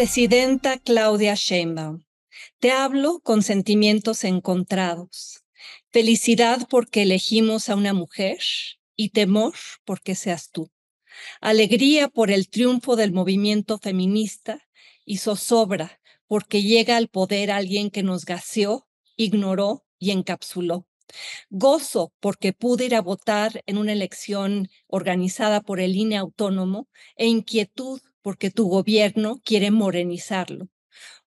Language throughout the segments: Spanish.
Presidenta Claudia Sheinbaum, te hablo con sentimientos encontrados. Felicidad porque elegimos a una mujer y temor porque seas tú. Alegría por el triunfo del movimiento feminista y zozobra porque llega al poder alguien que nos gaseó, ignoró y encapsuló. Gozo porque pude ir a votar en una elección organizada por el INE autónomo e inquietud porque tu gobierno quiere morenizarlo.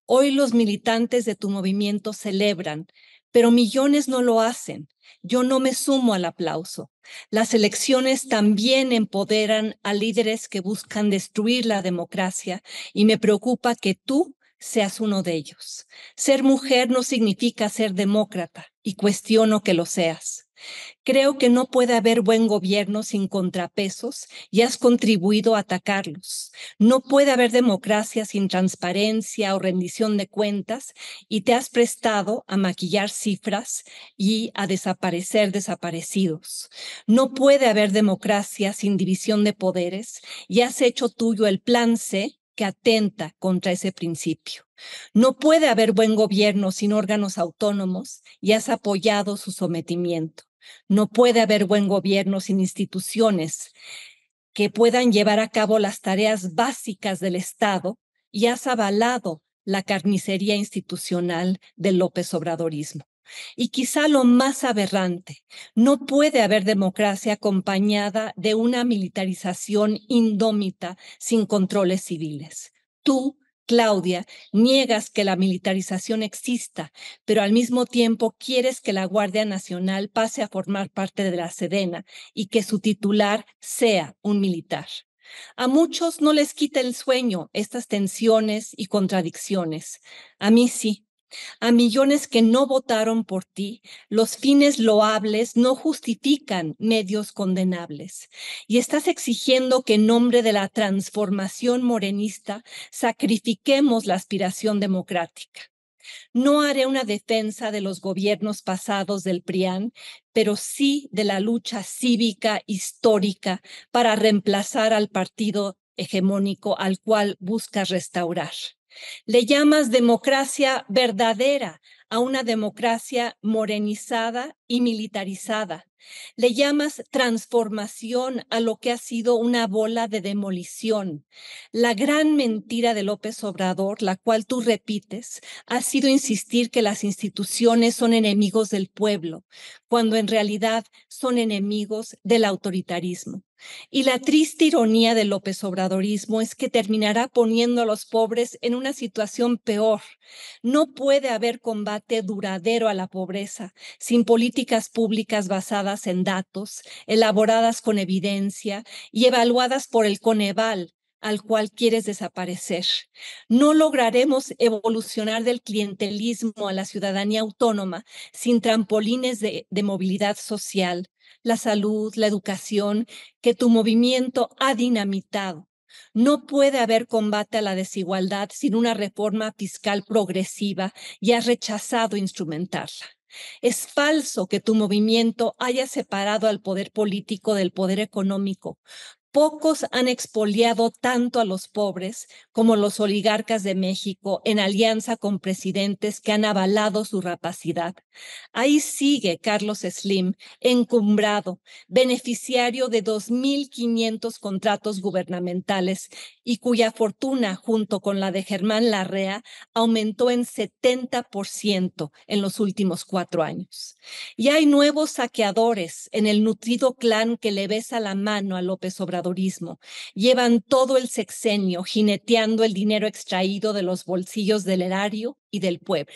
Hoy los militantes de tu movimiento celebran, pero millones no lo hacen. Yo no me sumo al aplauso. Las elecciones también empoderan a líderes que buscan destruir la democracia y me preocupa que tú seas uno de ellos. Ser mujer no significa ser demócrata y cuestiono que lo seas. Creo que no puede haber buen gobierno sin contrapesos y has contribuido a atacarlos. No puede haber democracia sin transparencia o rendición de cuentas y te has prestado a maquillar cifras y a desaparecer desaparecidos. No puede haber democracia sin división de poderes y has hecho tuyo el plan C que atenta contra ese principio. No puede haber buen gobierno sin órganos autónomos y has apoyado su sometimiento. No puede haber buen gobierno sin instituciones que puedan llevar a cabo las tareas básicas del Estado y has avalado la carnicería institucional del López Obradorismo. Y quizá lo más aberrante, no puede haber democracia acompañada de una militarización indómita sin controles civiles. Tú, Claudia, niegas que la militarización exista, pero al mismo tiempo quieres que la Guardia Nacional pase a formar parte de la Sedena y que su titular sea un militar. A muchos no les quita el sueño estas tensiones y contradicciones. A mí sí, a millones que no votaron por ti, los fines loables no justifican medios condenables. Y estás exigiendo que en nombre de la transformación morenista sacrifiquemos la aspiración democrática. No haré una defensa de los gobiernos pasados del PRIAN, pero sí de la lucha cívica histórica para reemplazar al partido hegemónico al cual buscas restaurar. Le llamas democracia verdadera a una democracia morenizada y militarizada. Le llamas transformación a lo que ha sido una bola de demolición. La gran mentira de López Obrador, la cual tú repites, ha sido insistir que las instituciones son enemigos del pueblo, cuando en realidad son enemigos del autoritarismo. Y la triste ironía del López Obradorismo es que terminará poniendo a los pobres en una situación peor. No puede haber combate duradero a la pobreza sin políticas públicas basadas en datos, elaboradas con evidencia y evaluadas por el Coneval, al cual quieres desaparecer. No lograremos evolucionar del clientelismo a la ciudadanía autónoma sin trampolines de, movilidad social, la salud, la educación, que tu movimiento ha dinamitado. No puede haber combate a la desigualdad sin una reforma fiscal progresiva y has rechazado instrumentarla. Es falso que tu movimiento haya separado al poder político del poder económico. Pocos han expoliado tanto a los pobres como los oligarcas de México en alianza con presidentes que han avalado su rapacidad. Ahí sigue Carlos Slim, encumbrado, beneficiario de 2.500 contratos gubernamentales y cuya fortuna, junto con la de Germán Larrea, aumentó en 70% en los últimos cuatro años. Y hay nuevos saqueadores en el nutrido clan que le besa la mano a López Obrador Llevan todo el sexenio jineteando el dinero extraído de los bolsillos del erario y del pueblo.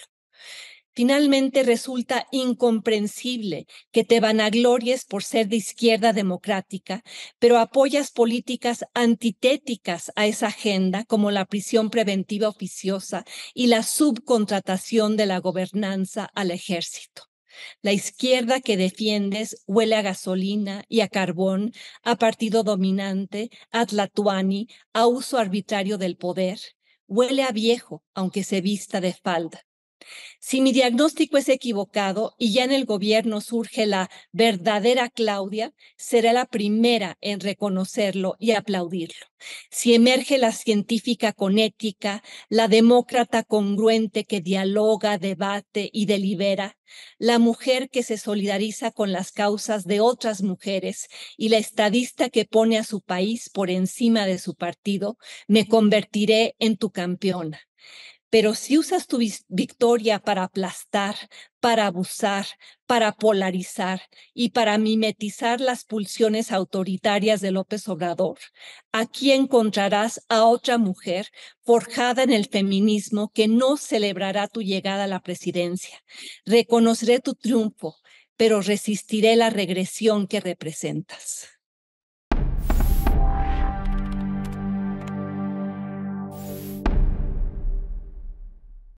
Finalmente resulta incomprensible que te vanaglories por ser de izquierda democrática, pero apoyas políticas antitéticas a esa agenda como la prisión preventiva oficiosa y la subcontratación de la gobernanza al ejército. La izquierda que defiendes huele a gasolina y a carbón, a partido dominante, a tlatuani, a uso arbitrario del poder. Huele a viejo, aunque se vista de falda. Si mi diagnóstico es equivocado y ya en el gobierno surge la verdadera Claudia, será la primera en reconocerlo y aplaudirlo. Si emerge la científica con ética, la demócrata congruente que dialoga, debate y delibera, la mujer que se solidariza con las causas de otras mujeres y la estadista que pone a su país por encima de su partido, me convertiré en tu campeona. Pero si usas tu victoria para aplastar, para abusar, para polarizar y para mimetizar las pulsiones autoritarias de López Obrador, aquí encontrarás a otra mujer forjada en el feminismo que no celebrará tu llegada a la presidencia. Reconoceré tu triunfo, pero resistiré la regresión que representas.